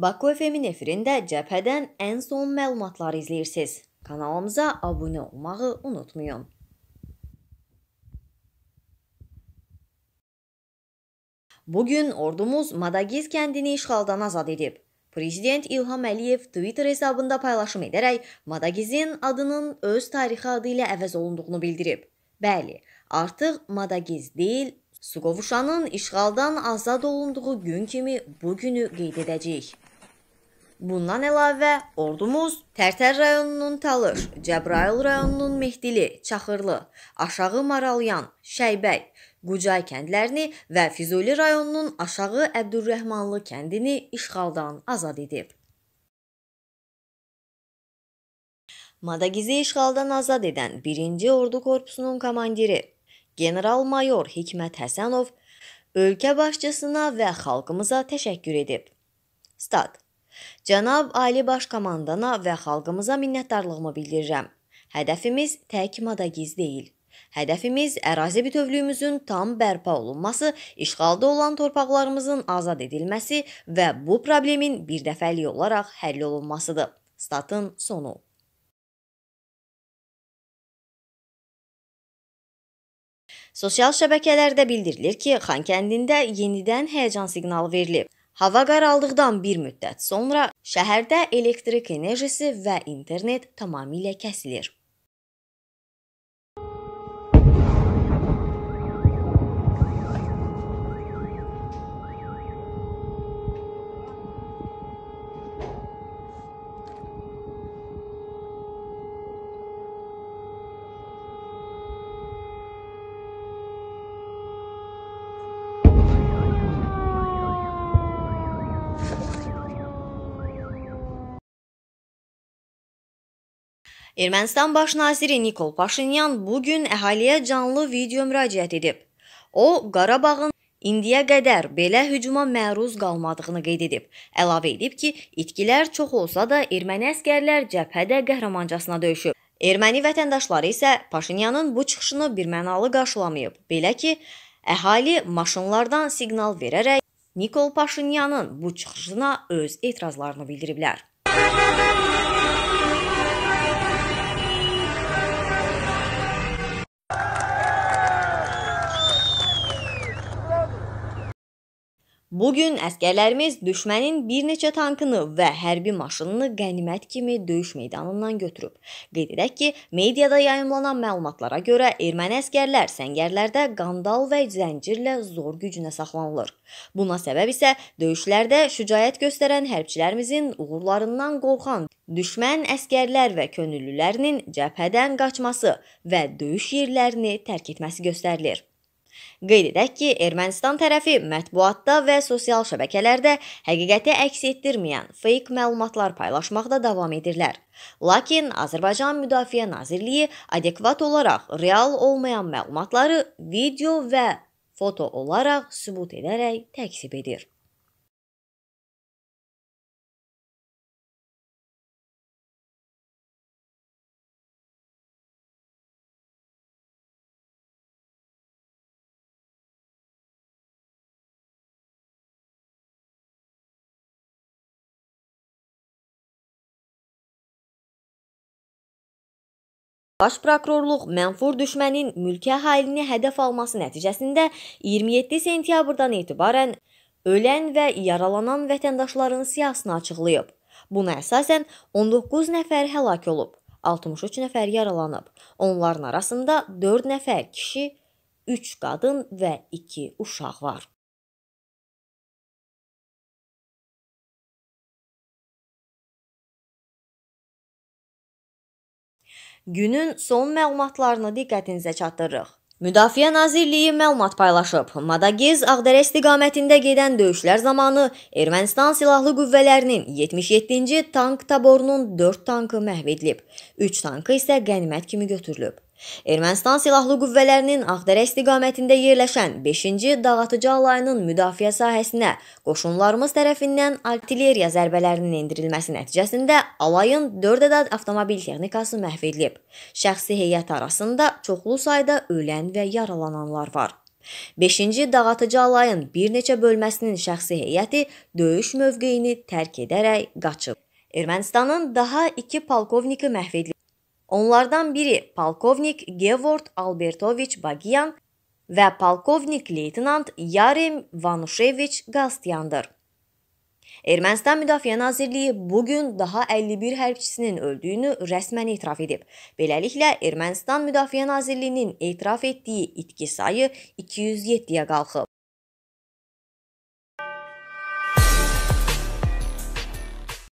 Baku FM-in efirində cəbhədən ən son məlumatları izləyirsiniz. Kanalımıza abunə olmağı unutmayın. Bu gün ordumuz Madagiz kəndini işğaldan azad edib. Prezident İlham Əliyev Twitter hesabında paylaşım edərək Madagizin adının öz tarixi adı ilə əvəz olunduğunu bildirib. Bəli, artıq Madagiz deyil, Suqovuşanın işğaldan azad olunduğu gün kimi bu günü qeyd edəcəyik. Bundan əlavə ordumuz Tərtər rayonunun Talış, Cəbrayıl rayonunun Mehdili, Çaxırlı, Aşağı Maralyan, Şəybəy, Qucay kəndlərini və Füzuli rayonunun Aşağı Əbdürrəhmanlı kəndini işğaldan azad edib. Madagizi işğaldan azad edən 1-ci Ordu Korpusunun komandiri general-mayor Hikmət Həsənov ölkə başçısına və xalqımıza təşəkkür edib. Stat Cənab Ali Baş Komandana və xalqımıza minnətdarlığımı bildirirəm. Hədəfimiz tək Madagiz deyil. Hədəfimiz ərazi bütövlüyümüzün tam bərpa olunması, işğalda olan torpaqlarımızın azad edilməsi və bu problemin birdəfəlik olaraq həll olunmasıdır. Statın sonu. Sosial şəbəkələrdə bildirilir ki, Xankəndində yenidən həyəcan siqnalı verilib. Hava qaraldıqdan bir müddət sonra şəhərdə elektrik enerjisi və internet tamamilə kəsilir. Ermənistan baş naziri Nikol Paşinyan bu gün əhaliyə canlı video müraciət edib. O, Qarabağın indiyə qədər belə hücuma məruz qalmadığını qeyd edib. Əlavə edib ki, itkilər çox olsa da erməni əskərlər cəbhədə qəhrəmancasına döyüşüb. Erməni vətəndaşları isə Paşinyanın bu çıxışını birmənalı qarşılamayıb. Belə ki, əhali maşınlardan siqnal verərək Nikol Paşinyanın bu çıxışına öz etirazlarını bildiriblər. Bu gün əskərlərimiz düşmənin bir neçə tankını və hərbi maşınını qənimət kimi döyüş meydanından götürüb. Qeyd edək ki, mediada yayımlanan məlumatlara görə erməni əskərlər səngərlərdə qandal və zəncirlə zor gücünə saxlanılır. Buna səbəb isə döyüşlərdə şücaət göstərən hərbçilərimizin uğurlarından qorxan düşmən əskərlər və könüllülərinin cəbhədən qaçması və döyüş yerlərini tərk etməsi göstərilir. Qeyd edək ki, Ermənistan tərəfi mətbuatda və sosial şəbəkələrdə həqiqəti əks etdirməyən fake məlumatlar paylaşmaqda davam edirlər. Lakin Azərbaycan Müdafiə Nazirliyi adekvat olaraq real olmayan məlumatları video və foto olaraq sübut edərək təkzib edir. Baş prokurorluq mənfur düşmənin mülki əhalini hədəf alması nəticəsində 27 sentyabrdan etibarən ölən və yaralanan vətəndaşların siyahısını açıqlayıb. Buna əsasən 19 nəfər həlak olub, 63 nəfər yaralanıb. Onların arasında 4 nəfər kişi, 3 qadın və 2 uşaq var. Günün son məlumatlarını diqqətinizə çatdırırıq. Müdafiə Nazirliyi məlumat paylaşıb. Madagiz Ağdərə istiqamətində gedən döyüşlər zamanı Ermənistan silahlı qüvvələrinin 77-ci tank taborunun 4 tankı məhv edilib, 3 tankı isə qənimət kimi götürülüb. Ermənistan silahlı qüvvələrinin Ağdərə istiqamətində yerləşən 5-ci dağıtıcı alayının müdafiə sahəsinə qoşunlarımız tərəfindən artilleriya zərbələrinin endirilməsi nəticəsində alayın 4 ədəd avtomobil texnikası məhv edilib. Şəxsi heyət arasında çoxlu sayda ölən və yaralananlar var. 5-ci dağıtıcı alayın bir neçə bölməsinin şəxsi heyəti döyüş mövqeyini tərk edərək qaçıb. Ermənistanın daha 2 polkovniki məhv edilib. Onlardan biri polkovnik Gevord Albertoviç Bagyan və polkovnik leytenant Yarem Vanuşeviç Qastyandır. Ermənistan Müdafiə Nazirliyi bu gün daha 51 hərbçisinin öldüyünü rəsmən etiraf edib. Beləliklə Ermənistan Müdafiə Nazirliyinin etiraf etdiyi itki sayı 207-yə qalxıb.